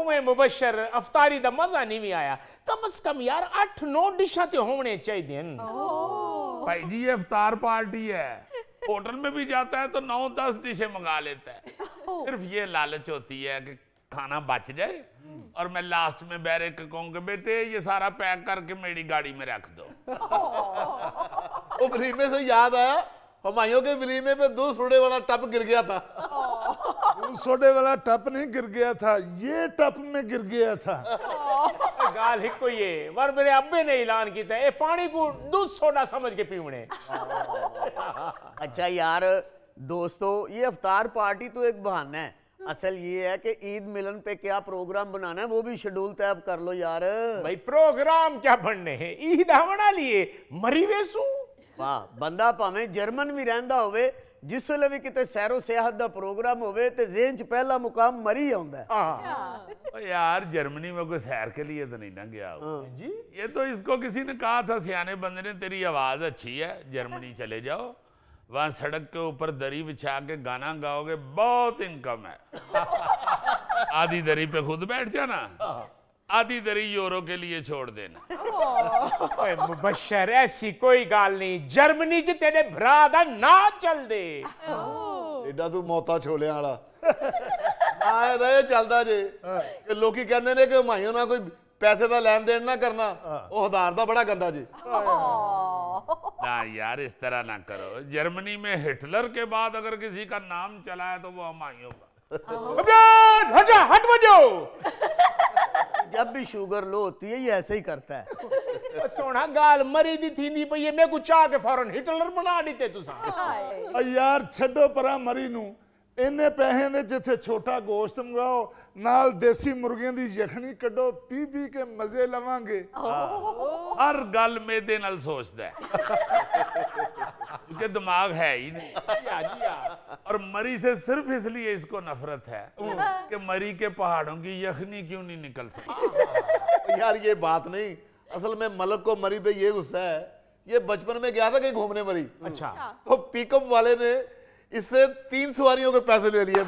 उमे मुबशर अफतारी दा मजा नहीं भी आया कम से कम यार अठ 9 डिशा ते होने चाहिए भाई जी अफतार पार्टी है होटल में भी जाता है तो नौ दस डिशे मंगा लेता है सिर्फ ये लालच होती है कि खाना बच जाए और मैं लास्ट में बैरे के कहूँ कहूंगा बेटे ये सारा पैक करके मेरी गाड़ी में रख दो वो वलीमे से याद आया हमायों के वलीमे पे दो सुड़े वाला टप गिर गया था सोडे वाला टप नहीं गिर गया था ये टप में गिर गया था गाल हिको ये वर मेरे अब्बे ने ऐलान किया ये पानी को दूध सोडा समझ के पीवने अच्छा यार दोस्तों ये अवतार पार्टी तो एक बहाना है असल ये है कि ईद मिलन पे क्या प्रोग्राम बनाना है वो भी शेड्यूल तय कर लो यार भाई प्रोग्राम क्या बनने हैं ईद आवना लिए मरी वेसू वाह बंदा भावे जर्मन भी रहंदा हो ਜਿਸ ਵੇਲੇ ਵੀ ਕਿਤੇ ਸੈਰੋ ਸਿਆਹਤ ਦਾ ਪ੍ਰੋਗਰਾਮ ਹੋਵੇ ਤੇ ਜ਼ਿਹਨ 'ਚ ਪਹਿਲਾ ਮੁਕਾਮ ਮਰੀ यार जर्मनी में कोई सैर के लिए तो नहीं ना गया हाँ। जी ये तो इसको किसी ने कहा था सियाने बंदे ने तेरी आवाज अच्छी है जर्मनी चले जाओ वहां सड़क के ऊपर दरी बिछा के गाना गाओगे बहुत इनकम है आधी दरी पे खुद बैठ जाना हाँ। आधी दरी यूरो के लिए छोड़ देना मुबशर ऐसी कोई गाल नहीं जर्मनी च तेरे भरा का ना चल दे एडा तू मौता छोले वाला हाँ। हाँ। इस तरह ना करो जर्मनी में हिटलर के बाद अगर किसी का नाम चलाया तो वो हमायों का हट जब भी शुगर लो होती है ये ऐसे ही करता है सोना गाल मरी दी थी पई है मैं कुछ चाह के फौरन हिटलर बना दीते यार छो परा मरी नू ਇੰਨੇ ਪੈਸੇ ਦੇ ਜਿੱਥੇ ਛੋਟਾ ਗੋਸ਼ਤ ਮੰਗਾਓ ਨਾਲ ਦੇਸੀ ਮੁਰਗੀਆਂ ਦੀ ਯਖਣੀ ਕੱਢੋ पी ਪੀ ਕੇ ਮਜ਼ੇ ਲਵਾਂਗੇ ਹਰ ਗੱਲ ਮੇਦੇ सोचता है क्योंकि दिमाग है ही नहीं या जी हाँ, हाँ। और मरी से सिर्फ इसलिए इसको नफरत है कि मरी के पहाड़ों की यखनी क्यों नहीं निकल सकती हाँ, यार ये बात नहीं असल में मलक को मरी पे ये गुस्सा है ये बचपन में गया था कहीं घूमने मरी अच्छा तो पिकअप वाले ने इससे तीन सवारियों के पैसे ले लिए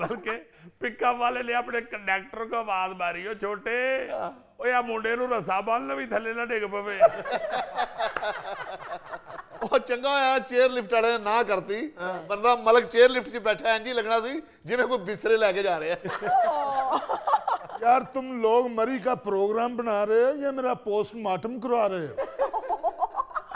बल्कि पिकअप वाले ने अपने कंडक्टर को आवाज मारी छोटे हाँ। मुंडे रसा बन भी थले ना डिग पवे करती हाँ। बंदा मलक चेयर बैठा इंज लगना सी जिन्हे बिस्तरे लैके जा रहे यार तुम लोग मरी का प्रोग्राम बना रहे हो या मेरा पोस्टमार्टम करवा रहे हो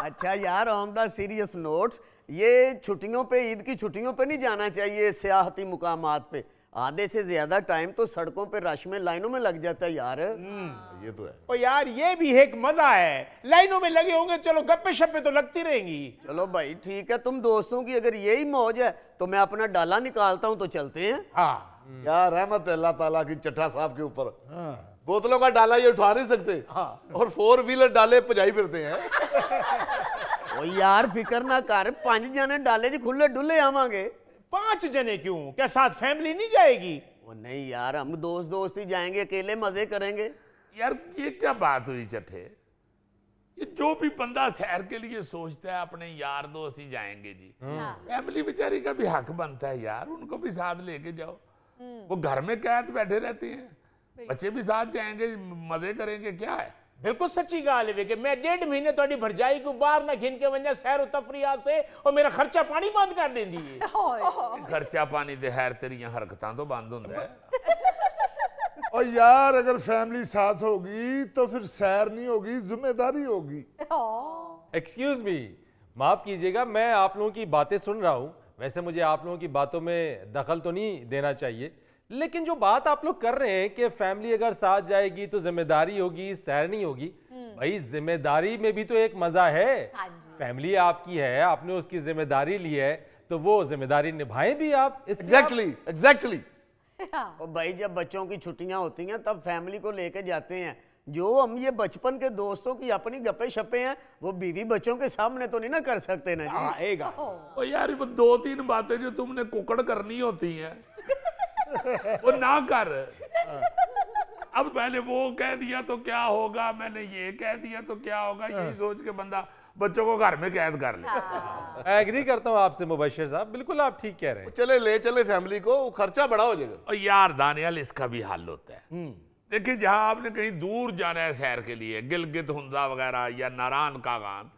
अच्छा यार ऑन द सीरियस नोट ये छुट्टियों पे ईद की छुट्टियों पे नहीं जाना चाहिए सियाहती मुकाम पे आधे से ज्यादा टाइम तो सड़कों पे रश में लाइनों में लग जाता है यार हम्म। ये तो है और यार ये भी एक मजा है लाइनों में लगे होंगे चलो गप्पे शप्पे तो लगती रहेंगी चलो भाई ठीक है तुम दोस्तों की अगर यही मौज है तो मैं अपना डाला निकालता हूँ तो चलते हैं हाँ हम्म। यार रहमत है अल्लाह ताला की चट्टा साहब के ऊपर हाँ। बोतलों का डाला ये उठा नहीं सकते हाँ। और फोर व्हीलर डाले पजाई फिरते हैं ओ यार फिक्र ना कर पांच जने डाले जी खुले डुले आवांगे पांच जने क्यों क्या साथ फैमिली नहीं जाएगी वो नहीं यार हम दोस्त दोस्त ही जाएंगे अकेले मजे करेंगे यार ये क्या बात हुई चटे ये जो भी बंदा शहर के लिए सोचता है अपने यार दोस्त ही जाएंगे जी फैमिली हम्म। हाँ। बेचारी का भी हक बनता है यार उनको भी साथ लेके जाओ हम्म। वो घर में कैद बैठे रहते हैं बच्चे भी साथ जाएंगे मजे करेंगे क्या है बिल्कुल सच्ची गाल है कि मैं डेढ़ महीने थोड़ी भरजाई को बाहर ना घिन के वजह सैर तफरी आस्ते और मेरा खर्चा पानी बंद कर दें दी खर्चा पानी दे हैर तेरी हरकत तो बंद होंगे और यार अगर फैमिली साथ होगी तो फिर सैर नहीं होगी जिम्मेदारी होगी एक्सक्यूज मी माफ कीजिएगा मैं आप लोगों की बातें सुन रहा हूँ वैसे मुझे आप लोगों की बातों में दखल तो नहीं देना चाहिए लेकिन जो बात आप लोग कर रहे हैं कि फैमिली अगर साथ जाएगी तो जिम्मेदारी होगी सहरनी होगी हम्म। भाई जिम्मेदारी में भी तो एक मजा है हाँ फैमिली आपकी है आपने उसकी जिम्मेदारी ली है तो वो जिम्मेदारी निभाएं भी आप एग्जैक्टली एग्जैक्टली exactly. हाँ। और भाई जब बच्चों की छुट्टियां होती हैं तब फैमिली को लेके जाते हैं जो हम ये बचपन के दोस्तों की अपनी गप्पे शपे हैं वो बीवी बच्चों के सामने तो नहीं ना कर सकते ना जी आएगा ओ यार वो दो तीन बातें जो तुमने कुकड़ करनी होती हैं वो ना कर अब मैंने वो कह दिया तो क्या होगा मैंने ये कह दिया तो क्या होगा ये हाँ। सोच के बंदा बच्चों को घर में कैद कर ले एग्री हाँ। करता हूँ आपसे मुबशर साहब बिल्कुल आप ठीक कह रहे हैं चले ले चले फैमिली को खर्चा बड़ा हो जाएगा और यार दानियाल इसका भी हाल होता है हम्म। देखिए जहाँ आपने कहीं दूर जाना है शहर के लिए गिलगित हुंजा वगैरह या नारायण कागान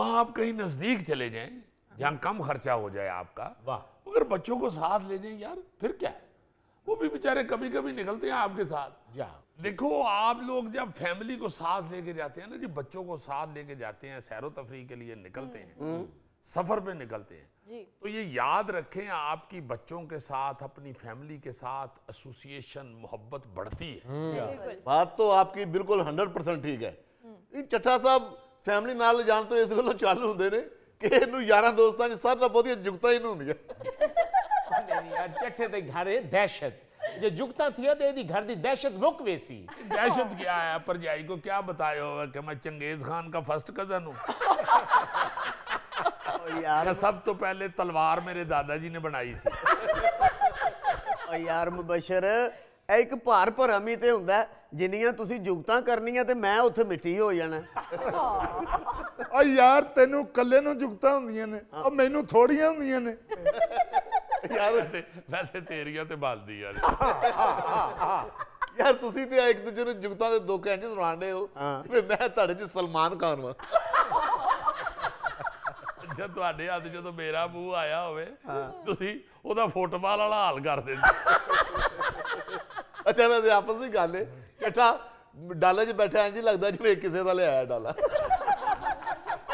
वहाँ आप कहीं नजदीक चले जाए जहाँ कम खर्चा हो जाए आपका मगर बच्चों को साथ ले जाए यार फिर क्या है वो भी बेचारे कभी कभी निकलते हैं आपके साथ देखो आप लोग जब फैमिली को साथ लेके जाते हैं ना जी बच्चों को साथ लेके जाते हैं सैरो तफरी के लिए निकलते हैं हम्म। सफर पे निकलते हैं तो ये याद रखें आपकी बच्चों के साथ अपनी फैमिली के साथ एसोसिएशन मोहब्बत बढ़ती है हम्म। बात तो आपकी बिल्कुल हंड्रेड परसेंट ठीक है हम्म। चट्टा साहब फैमिली नाल ਜਾਣ ਤੋਂ तो इस गलो चालू ਹੁੰਦੇ ਨੇ कि ਇਹਨੂੰ दोस्तों ਦੋਸਤਾਂ बहुत जुगत ही नहीं होंगे ਨਹੀਂ ਯਾਰ ਚੱਠੇ ਦੇ ਘਰੇ ਦਹਿਸ਼ਤ ਜੇ जुगता थिया तो यदि घर दी दहशत मुक वेसी दहशत क्या है परजाई को क्या बताया होगा कि मैं चंगेज खान का फर्स्ट कजन हूँ यार सब तो पहले तलवार मेरे दादाजी ने बनाई सी यार मुबशर एक भार भरम ही तो होंगे जिन्नियां जुगत करनिया तो मैं उ मिट्टी हो जाना यार तेन कले जुगत होंगे ने मैनू थोड़िया होंगे ने ਵੈਸੇ ਵੈਸੇ ਤੇਰੀਆਂ ਤੇ ਬਲਦੀ ਯਾਰ ਯਾਰ ਤੁਸੀਂ ਤੇ ਇੱਕ ਦੂਜੇ ਨੂੰ ਜੁਗਤਾਂ ਦੇ ਦੁੱਖ ਇੰਜ ਸੁਣਾਉਂਦੇ ਹੋ ਵੀ ਮੈਂ ਤੁਹਾਡੇ ਚ ਸਲਮਾਨ ਖਾਨ ਵਾਂ ਜੇ ਤੁਹਾਡੇ ਹੱਥ ਜਦੋਂ ਮੇਰਾ ਮੂੰਹ ਆਇਆ ਹੋਵੇ ਤੁਸੀਂ ਉਹਦਾ ਫੁੱਟਬਾਲ ਵਾਲਾ ਹਾਲ ਕਰ ਦਿੰਦੇ ਅੱਛਾ ਵੈਸੇ ਆਪਸ ਦੀ ਗੱਲ ਏ ਚੱਟਾ ਡਾਲਾ 'ਚ ਬੈਠਾ ਇੰਜ ਲੱਗਦਾ ਜਿਵੇਂ ਕਿਸੇ ਦਾ ਲਿਆਇਆ ਡਾਲਾ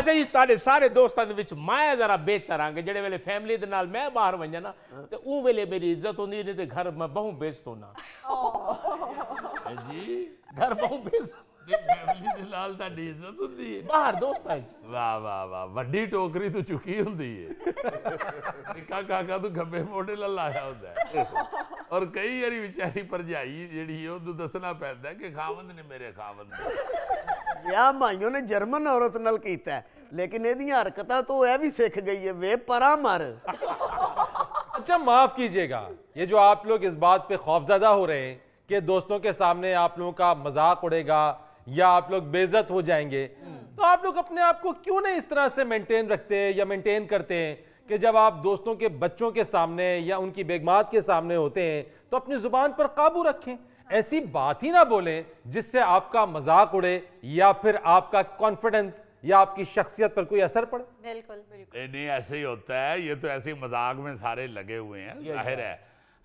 ਅੱਛਾ ਜੀ ਤੁਹਾਡੇ ਸਾਰੇ ਦੋਸਤਾਂ ਦੇ ਵਿੱਚ ਮੈਂ ਜ਼ਰਾ ਬਿਹਤਰ ਆਂਗੇ ਜਿਹੜੇ ਵੇਲੇ ਫੈਮਿਲੀ ਦੇ ਨਾਲ ਮੈਂ ਬਾਹਰ ਵੰਜਾਂ ਨਾ ਤੇ ਉਹ ਵੇਲੇ ਮੇਰੀ ਇੱਜ਼ਤ ਹੁੰਦੀ ਨਹੀਂ ਤੇ ਘਰ ਮੈਂ ਬਹੁ ਬੇਇੱਜ਼ਤ ਹੋਣਾ ਜੀ ਘਰ ਬਹੁ ਬੇਇੱਜ਼ਤ ਫੈਮਿਲੀ ਦੇ ਨਾਲ ਤਾਂ ਇੱਜ਼ਤ ਹੁੰਦੀ ਹੈ ਬਾਹਰ ਦੋਸਤਾਂ ਚ ਵਾਹ ਵਾਹ ਵਾਹ ਵੱਡੀ ਟੋਕਰੀ ਤੋਂ ਚੁੱਕੀ ਹੁੰਦੀ ਹੈ ਨਿੱਕਾ ਕਾਕਾ ਤੂੰ ਗੱਬੇ ਮੋਢੇ ਨਾਲ ਲਾਇਆ ਹੁੰਦਾ ਹੈ ਔਰ ਕਈ ਵਾਰੀ ਵਿਚਾਰੀ ਪਰਜਾਈ ਜਿਹੜੀ ਉਹਨੂੰ ਦੱਸਣਾ ਪੈਂਦਾ ਕਿ ਖਾਵੰਦ ਨੇ ਮੇਰੇ ਖਾਵੰਦ ਵਿਆਹ ਮਾਈਓ ਨੇ ਜਰਮਨ ਔਰਤ ਨਾਲ ਕੀਤਾ लेकिन ਇਹਦੀਆਂ ਹਰਕਤਾਂ ਤੋਂ ਇਹ ਵੀ ਸਿੱਖ ਗਈ ਹੈ ਵੇ ਪਰਾ अच्छा माफ कीजिएगा ये जो आप लोग इस बात पे खौफजदा हो रहे हैं कि दोस्तों के सामने आप लोगों का मजाक उड़ेगा या आप लोग बेजत हो जाएंगे तो आप लोग अपने आप को क्यों नहीं इस तरह से मेंटेन रखते हैं या मेंटेन करते हैं कि जब आप दोस्तों के बच्चों के सामने या उनकी बेगमात के सामने होते हैं तो अपनी जुबान पर काबू रखें ऐसी बात ही ना बोलें जिससे आपका मजाक उड़े या फिर आपका कॉन्फिडेंस या आपकी शख्सियत पर कोई असर पड़े बिल्कुल बिल्कुल नहीं ऐसे ही होता है ये तो ऐसे मजाक में सारे लगे हुए हैं जाहिर है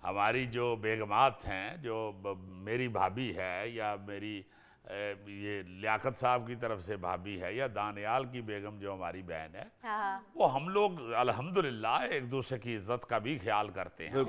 हमारी जो बेगमात हैं जो मेरी भाभी है या मेरी ये लियाकत साहब की तरफ से भाभी है या दानियाल की बेगम जो हमारी बहन है हाँ।, हाँ। वो हम लोग अलहमदुल्ला एक दूसरे की इज्जत का भी ख्याल करते हैं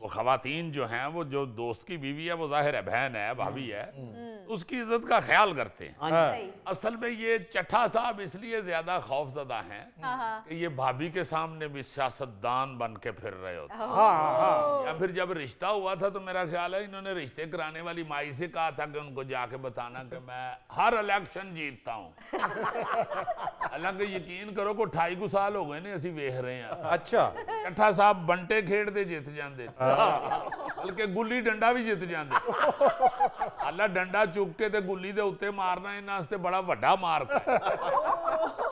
वो खातन जो हैं वो जो दोस्त की बीवी है वो जाहिर है बहन है भाभी है हम्म। हम्म। हम्म। उसकी इज्जत का ख्याल करते हैं हाँ हाँ। असल में ये चटा साहब इसलिए ज्यादा खौफजदा हैं हाँ, कि ये भाभी के सामने भी सियासतदान बन के फिर रहे होते हाँ, हाँ, हाँ। या फिर जब रिश्ता हुआ था तो मेरा ख्याल है इन्होंने रिश्ते कराने वाली माई से कहा था कि उनको जाके बताना कि मैं हर इलेक्शन जीतता हूँ ਹਾਲਾਂਕਿ ਯਕੀਨ ਕਰੋ ਕੋ 28 ਸਾਲ ਹੋ ਗਏ ਨੇ ਅਸੀਂ ਵੇਖ ਰਹੇ ਆ ਅੱਛਾ ਇਕੱਠਾ ਸਾਹਿਬ ਬੰਟੇ ਖੇਡਦੇ ਜਿੱਤ ਜਾਂਦੇ ਬਲਕਿ ਗੁੱਲੀ ਡੰਡਾ ਵੀ ਜਿੱਤ ਜਾਂਦੇ ਹਾਲਾ ਡੰਡਾ ਚੁੱਕ ਕੇ ਤੇ ਗੁੱਲੀ ਦੇ ਉੱਤੇ ਮਾਰਨਾ ਇਹਨਾਂ ਵਾਸਤੇ ਬੜਾ ਵੱਡਾ ਮਾਰਕ ਹੈ